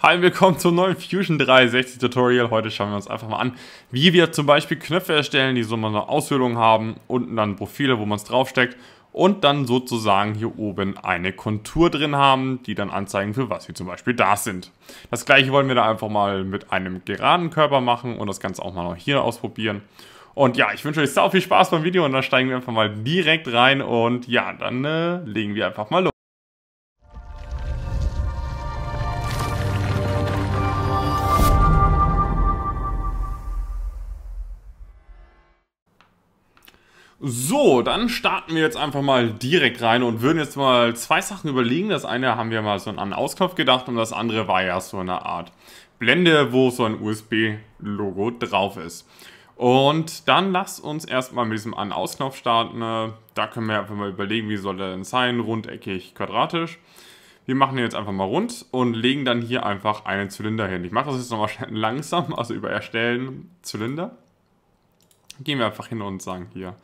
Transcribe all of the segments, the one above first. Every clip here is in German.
Hi willkommen zum neuen Fusion 360 Tutorial. Heute schauen wir uns einfach mal an, wie wir zum Beispiel Knöpfe erstellen, die so mal eine Ausführung haben, unten dann Profile, wo man es draufsteckt und dann sozusagen hier oben eine Kontur drin haben, die dann anzeigen, für was sie zum Beispiel da sind. Das gleiche wollen wir da einfach mal mit einem geraden Körper machen und das Ganze auch mal noch hier ausprobieren. Und ja, ich wünsche euch sau viel Spaß beim Video und dann steigen wir einfach mal direkt rein und ja, dann äh, legen wir einfach mal los. So, dann starten wir jetzt einfach mal direkt rein und würden jetzt mal zwei Sachen überlegen. Das eine haben wir mal so einen Ausknopf gedacht und das andere war ja so eine Art Blende, wo so ein USB-Logo drauf ist. Und dann lass uns erstmal mit diesem An-Ausknopf starten. Da können wir einfach mal überlegen, wie soll der denn sein, rundeckig, quadratisch. Wir machen den jetzt einfach mal rund und legen dann hier einfach einen Zylinder hin. Ich mache das jetzt nochmal langsam, also über Erstellen Zylinder. Gehen wir einfach hin und sagen hier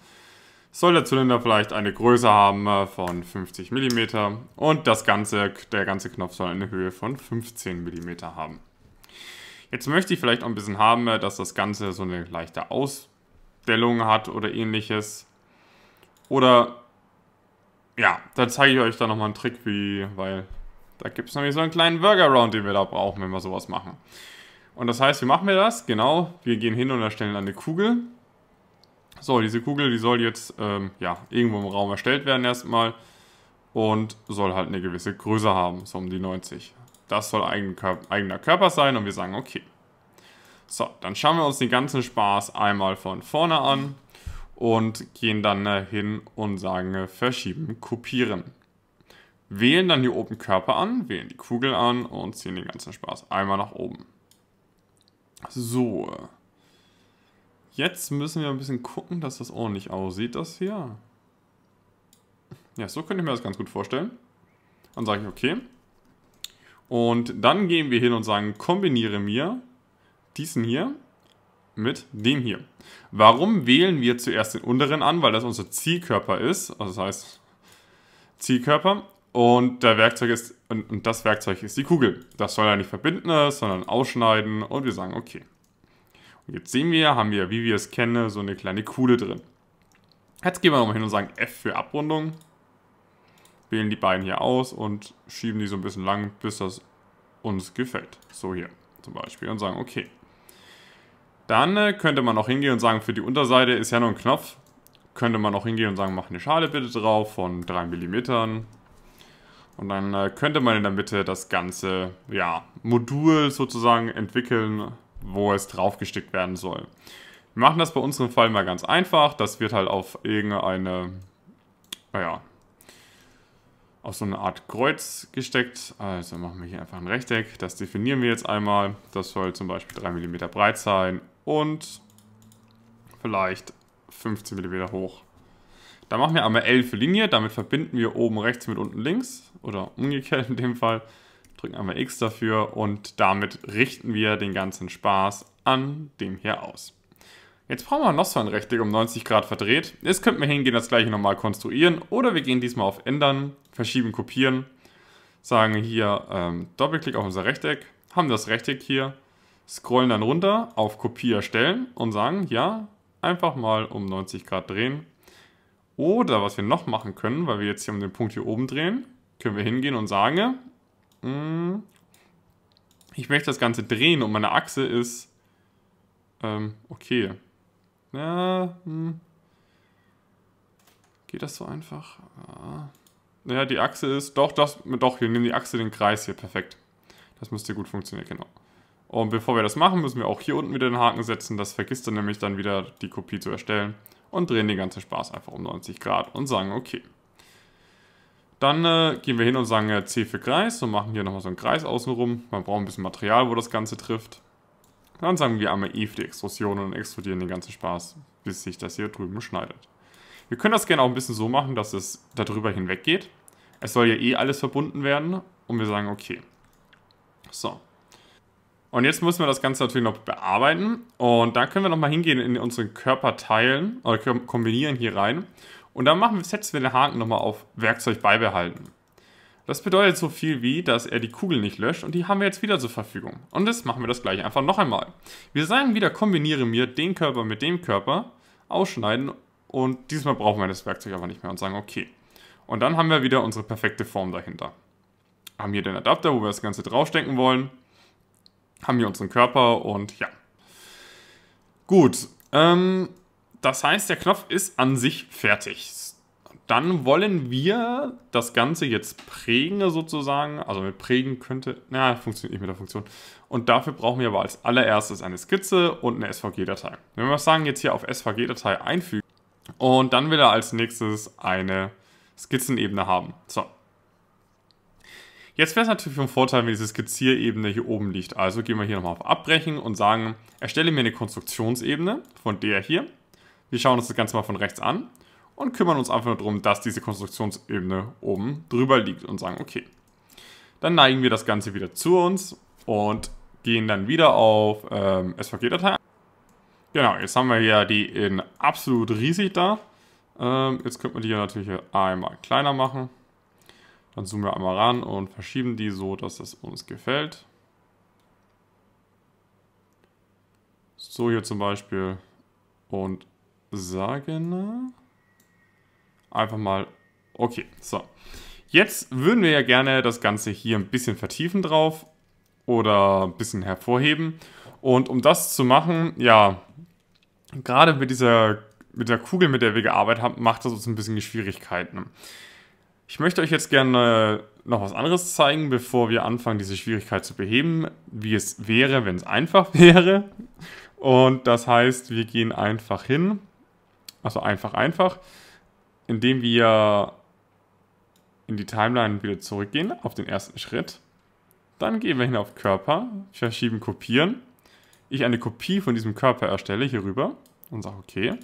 soll der Zylinder vielleicht eine Größe haben äh, von 50 mm und das ganze, der ganze Knopf soll eine Höhe von 15 mm haben. Jetzt möchte ich vielleicht auch ein bisschen haben, äh, dass das Ganze so eine leichte Ausstellung hat oder ähnliches. Oder, ja, da zeige ich euch dann nochmal einen Trick, wie, weil da gibt es nämlich so einen kleinen Workaround, den wir da brauchen, wenn wir sowas machen. Und das heißt, wie machen wir das? Genau, wir gehen hin und erstellen eine Kugel so, diese Kugel, die soll jetzt ähm, ja, irgendwo im Raum erstellt werden erstmal und soll halt eine gewisse Größe haben, so um die 90. Das soll eigen, eigener Körper sein und wir sagen okay. So, dann schauen wir uns den ganzen Spaß einmal von vorne an und gehen dann hin und sagen äh, verschieben, kopieren. Wählen dann hier oben Körper an, wählen die Kugel an und ziehen den ganzen Spaß einmal nach oben. So, Jetzt müssen wir ein bisschen gucken, dass das ordentlich aussieht, das hier. Ja, so könnte ich mir das ganz gut vorstellen. Dann sage ich okay. Und dann gehen wir hin und sagen, kombiniere mir diesen hier mit dem hier. Warum wählen wir zuerst den unteren an? Weil das unser Zielkörper ist. Also das heißt Zielkörper. Und, der Werkzeug ist, und, das Werkzeug ist die Kugel. Das soll ja nicht verbinden, sondern ausschneiden. Und wir sagen, okay. Jetzt sehen wir, haben wir, wie wir es kennen, so eine kleine Kuhle drin. Jetzt gehen wir nochmal hin und sagen F für Abrundung. Wählen die beiden hier aus und schieben die so ein bisschen lang, bis das uns gefällt. So hier zum Beispiel und sagen, okay. Dann äh, könnte man auch hingehen und sagen, für die Unterseite ist ja nur ein Knopf. Könnte man auch hingehen und sagen, mach eine Schale bitte drauf von 3 mm. Und dann äh, könnte man in der Mitte das ganze ja, Modul sozusagen entwickeln, wo es draufgestickt werden soll. Wir machen das bei unserem Fall mal ganz einfach. Das wird halt auf irgendeine, naja, auf so eine Art Kreuz gesteckt. Also machen wir hier einfach ein Rechteck. Das definieren wir jetzt einmal. Das soll zum Beispiel 3 mm breit sein und vielleicht 15 mm hoch. Da machen wir einmal 11 für Linie. Damit verbinden wir oben rechts mit unten links oder umgekehrt in dem Fall drücken einmal X dafür und damit richten wir den ganzen Spaß an dem hier aus. Jetzt brauchen wir noch so ein Rechteck um 90 Grad verdreht. Jetzt könnten wir hingehen, das gleiche nochmal konstruieren oder wir gehen diesmal auf Ändern, Verschieben, Kopieren, sagen hier ähm, Doppelklick auf unser Rechteck, haben das Rechteck hier, scrollen dann runter auf Kopie erstellen und sagen, ja, einfach mal um 90 Grad drehen. Oder was wir noch machen können, weil wir jetzt hier um den Punkt hier oben drehen, können wir hingehen und sagen, hm. Ich möchte das Ganze drehen und meine Achse ist... Ähm, okay. Ja, hm. Geht das so einfach? Ja. Naja, die Achse ist... Doch, das... Doch, wir nehmen die Achse, den Kreis hier. Perfekt. Das müsste gut funktionieren, genau. Und bevor wir das machen, müssen wir auch hier unten wieder den Haken setzen. Das vergisst dann nämlich dann wieder, die Kopie zu erstellen. Und drehen den ganzen Spaß einfach um 90 Grad und sagen, okay. Dann äh, gehen wir hin und sagen äh, C für Kreis und machen hier nochmal so einen Kreis außenrum. Man braucht ein bisschen Material, wo das Ganze trifft. Dann sagen wir einmal E für die Extrusion und extrudieren den ganzen Spaß, bis sich das hier drüben schneidet. Wir können das gerne auch ein bisschen so machen, dass es darüber hinweg geht. Es soll ja eh alles verbunden werden und wir sagen okay. So. Und jetzt müssen wir das Ganze natürlich noch bearbeiten und dann können wir nochmal hingehen in unseren Körper teilen oder kombinieren hier rein und dann machen wir, setzen wir den Haken nochmal auf Werkzeug beibehalten. Das bedeutet so viel wie, dass er die Kugel nicht löscht und die haben wir jetzt wieder zur Verfügung. Und jetzt machen wir das gleich einfach noch einmal. Wir sagen wieder, kombiniere mir den Körper mit dem Körper, ausschneiden und diesmal brauchen wir das Werkzeug aber nicht mehr und sagen okay. Und dann haben wir wieder unsere perfekte Form dahinter. Haben hier den Adapter, wo wir das Ganze draufstecken wollen, haben hier unseren Körper und ja. Gut, ähm, das heißt, der Knopf ist an sich fertig. Dann wollen wir das Ganze jetzt prägen sozusagen. Also mit prägen könnte, na, funktioniert nicht mit der Funktion. Und dafür brauchen wir aber als allererstes eine Skizze und eine SVG-Datei. Wenn wir sagen, jetzt hier auf SVG-Datei einfügen und dann will er als nächstes eine Skizzenebene haben. So, Jetzt wäre es natürlich ein Vorteil, wenn diese Skizzierebene hier oben liegt. Also gehen wir hier nochmal auf Abbrechen und sagen, erstelle mir eine Konstruktionsebene von der hier. Wir schauen uns das Ganze mal von rechts an und kümmern uns einfach nur darum, dass diese Konstruktionsebene oben drüber liegt und sagen, okay. Dann neigen wir das Ganze wieder zu uns und gehen dann wieder auf ähm, SVG-Datei. Genau, jetzt haben wir ja die in absolut riesig da. Ähm, jetzt könnte man die ja natürlich einmal kleiner machen. Dann zoomen wir einmal ran und verschieben die so, dass es uns gefällt. So hier zum Beispiel. Und sagen, einfach mal, okay, so. Jetzt würden wir ja gerne das Ganze hier ein bisschen vertiefen drauf oder ein bisschen hervorheben. Und um das zu machen, ja, gerade mit dieser, mit der Kugel, mit der wir gearbeitet haben, macht das uns ein bisschen Schwierigkeiten. Ich möchte euch jetzt gerne noch was anderes zeigen, bevor wir anfangen, diese Schwierigkeit zu beheben, wie es wäre, wenn es einfach wäre. Und das heißt, wir gehen einfach hin also einfach, einfach, indem wir in die Timeline wieder zurückgehen, auf den ersten Schritt. Dann gehen wir hin auf Körper, verschieben, kopieren. Ich eine Kopie von diesem Körper erstelle, hier rüber und sage OK.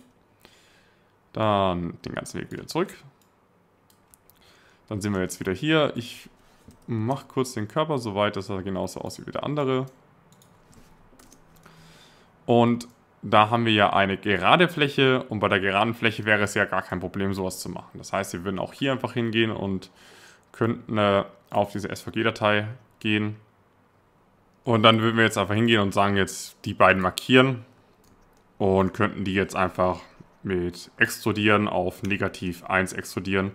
Dann den ganzen Weg wieder zurück. Dann sind wir jetzt wieder hier. Ich mache kurz den Körper so weit, dass er genauso aussieht wie der andere. Und da haben wir ja eine gerade Fläche und bei der geraden Fläche wäre es ja gar kein Problem, sowas zu machen. Das heißt, wir würden auch hier einfach hingehen und könnten äh, auf diese SVG-Datei gehen. Und dann würden wir jetzt einfach hingehen und sagen, jetzt die beiden markieren und könnten die jetzt einfach mit extrudieren auf negativ 1 extrudieren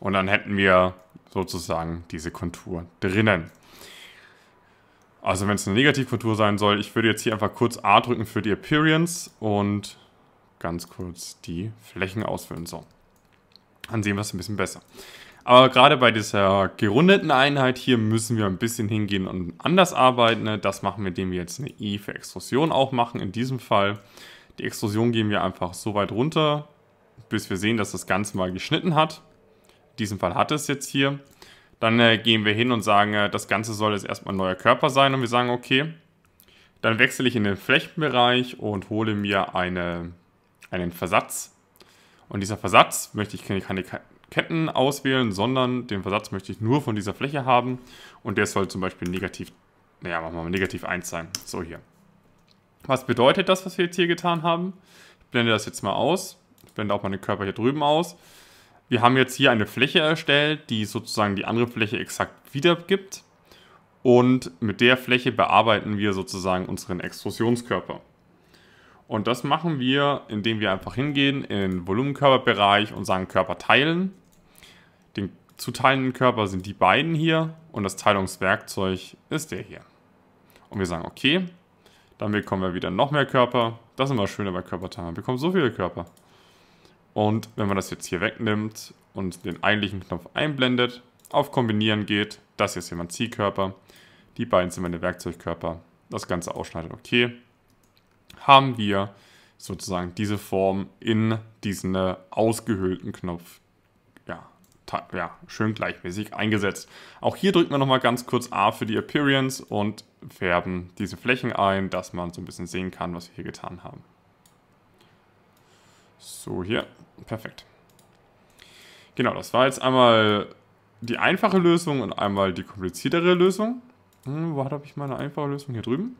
und dann hätten wir sozusagen diese Kontur drinnen. Also wenn es eine Negativkontur sein soll, ich würde jetzt hier einfach kurz A drücken für die Appearance und ganz kurz die Flächen ausfüllen. So, dann sehen wir es ein bisschen besser. Aber gerade bei dieser gerundeten Einheit hier müssen wir ein bisschen hingehen und anders arbeiten. Das machen wir, indem wir jetzt eine E für Extrusion auch machen. In diesem Fall, die Extrusion gehen wir einfach so weit runter, bis wir sehen, dass das Ganze mal geschnitten hat. In diesem Fall hat es jetzt hier. Dann äh, gehen wir hin und sagen, äh, das Ganze soll jetzt erstmal ein neuer Körper sein und wir sagen, okay, dann wechsle ich in den Flächenbereich und hole mir eine, einen Versatz. Und dieser Versatz möchte ich keine Ketten auswählen, sondern den Versatz möchte ich nur von dieser Fläche haben. Und der soll zum Beispiel negativ, naja, machen wir mal negativ 1 sein. So hier. Was bedeutet das, was wir jetzt hier getan haben? Ich blende das jetzt mal aus. Ich blende auch mal den Körper hier drüben aus. Wir haben jetzt hier eine Fläche erstellt, die sozusagen die andere Fläche exakt wiedergibt. Und mit der Fläche bearbeiten wir sozusagen unseren Extrusionskörper. Und das machen wir, indem wir einfach hingehen in den Volumenkörperbereich und sagen Körper teilen. Den zu teilenden Körper sind die beiden hier und das Teilungswerkzeug ist der hier. Und wir sagen okay, dann bekommen wir wieder noch mehr Körper. Das ist immer schöner bei Körperteilen. Wir bekommen so viele Körper. Und wenn man das jetzt hier wegnimmt und den eigentlichen Knopf einblendet, auf Kombinieren geht, das hier ist hier mein Zielkörper, die beiden sind meine Werkzeugkörper, das Ganze ausschneidet, okay, haben wir sozusagen diese Form in diesen äh, ausgehöhlten Knopf ja, ja, schön gleichmäßig eingesetzt. Auch hier drücken wir nochmal ganz kurz A für die Appearance und färben diese Flächen ein, dass man so ein bisschen sehen kann, was wir hier getan haben. So, hier. Perfekt. Genau, das war jetzt einmal die einfache Lösung und einmal die kompliziertere Lösung. Hm, wo habe ich meine einfache Lösung? Hier drüben.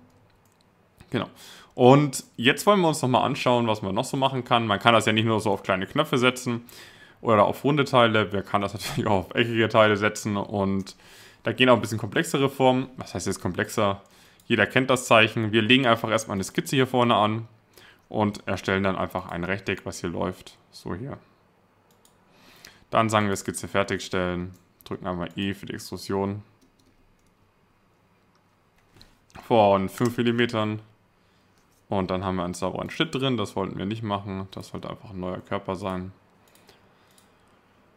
Genau. Und jetzt wollen wir uns nochmal anschauen, was man noch so machen kann. Man kann das ja nicht nur so auf kleine Knöpfe setzen oder auf runde Teile. Man kann das natürlich auch auf eckige Teile setzen und da gehen auch ein bisschen komplexere Formen. Was heißt jetzt komplexer? Jeder kennt das Zeichen. Wir legen einfach erstmal eine Skizze hier vorne an und erstellen dann einfach ein Rechteck, was hier läuft. So hier. Dann sagen wir Skizze fertigstellen, drücken einmal E für die Extrusion. Von 5 mm. Und dann haben wir einen sauberen Schnitt drin, das wollten wir nicht machen, das sollte einfach ein neuer Körper sein.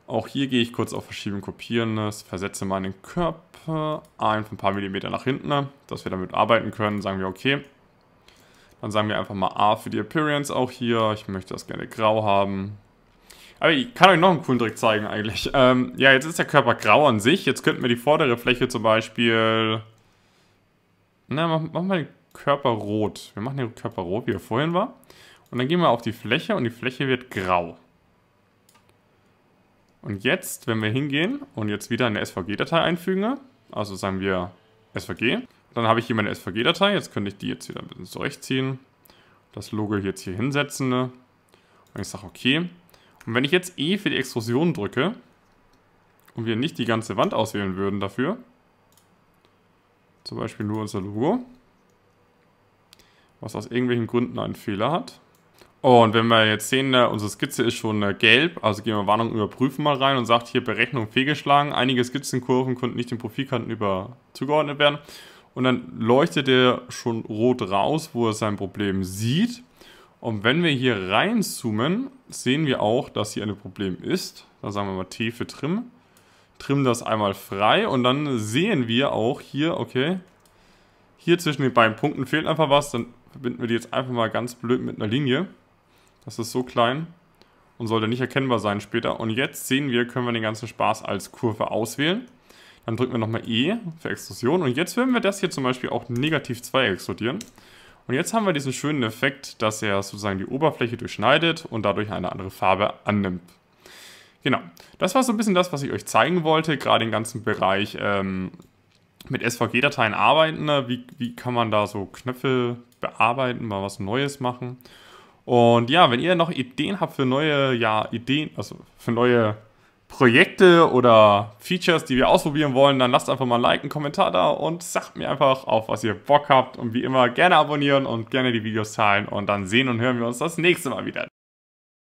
Auch hier gehe ich kurz auf Verschieben, Kopieren, versetze meinen Körper einfach ein paar Millimeter nach hinten, dass wir damit arbeiten können. Sagen wir, okay, dann sagen wir einfach mal A für die Appearance auch hier. Ich möchte das gerne grau haben. Aber ich kann euch noch einen coolen Trick zeigen eigentlich. Ähm, ja, jetzt ist der Körper grau an sich. Jetzt könnten wir die vordere Fläche zum Beispiel... Na, mach, mach mal den Körper rot. Wir machen den Körper rot, wie er vorhin war. Und dann gehen wir auf die Fläche und die Fläche wird grau. Und jetzt, wenn wir hingehen und jetzt wieder eine SVG-Datei einfügen, also sagen wir SVG, dann habe ich hier meine SVG-Datei. Jetzt könnte ich die jetzt wieder ein bisschen zurechtziehen. Das Logo jetzt hier hinsetzen. Ne? Und ich sage okay. Und wenn ich jetzt E für die Extrusion drücke und wir nicht die ganze Wand auswählen würden dafür, zum Beispiel nur unser Logo, was aus irgendwelchen Gründen einen Fehler hat. Oh, und wenn wir jetzt sehen, ne, unsere Skizze ist schon äh, gelb, also gehen wir Warnung überprüfen mal rein und sagt hier Berechnung fehlgeschlagen. Einige Skizzenkurven konnten nicht den Profilkanten über zugeordnet werden und dann leuchtet er schon rot raus, wo er sein Problem sieht. Und wenn wir hier reinzoomen, sehen wir auch, dass hier ein Problem ist. Da sagen wir mal T für Trim. Trim das einmal frei und dann sehen wir auch hier, okay, hier zwischen den beiden Punkten fehlt einfach was. Dann verbinden wir die jetzt einfach mal ganz blöd mit einer Linie. Das ist so klein und sollte nicht erkennbar sein später. Und jetzt sehen wir, können wir den ganzen Spaß als Kurve auswählen. Dann drücken wir nochmal E für Extrusion. Und jetzt würden wir das hier zum Beispiel auch negativ 2 extrudieren. Und jetzt haben wir diesen schönen Effekt, dass er sozusagen die Oberfläche durchschneidet und dadurch eine andere Farbe annimmt. Genau, das war so ein bisschen das, was ich euch zeigen wollte, gerade im ganzen Bereich ähm, mit SVG-Dateien arbeiten. Ne? Wie, wie kann man da so Knöpfe bearbeiten, mal was Neues machen. Und ja, wenn ihr noch Ideen habt für neue, ja, Ideen, also für neue Projekte oder Features, die wir ausprobieren wollen, dann lasst einfach mal ein Like, einen Kommentar da und sagt mir einfach, auf was ihr Bock habt. Und wie immer gerne abonnieren und gerne die Videos teilen. Und dann sehen und hören wir uns das nächste Mal wieder.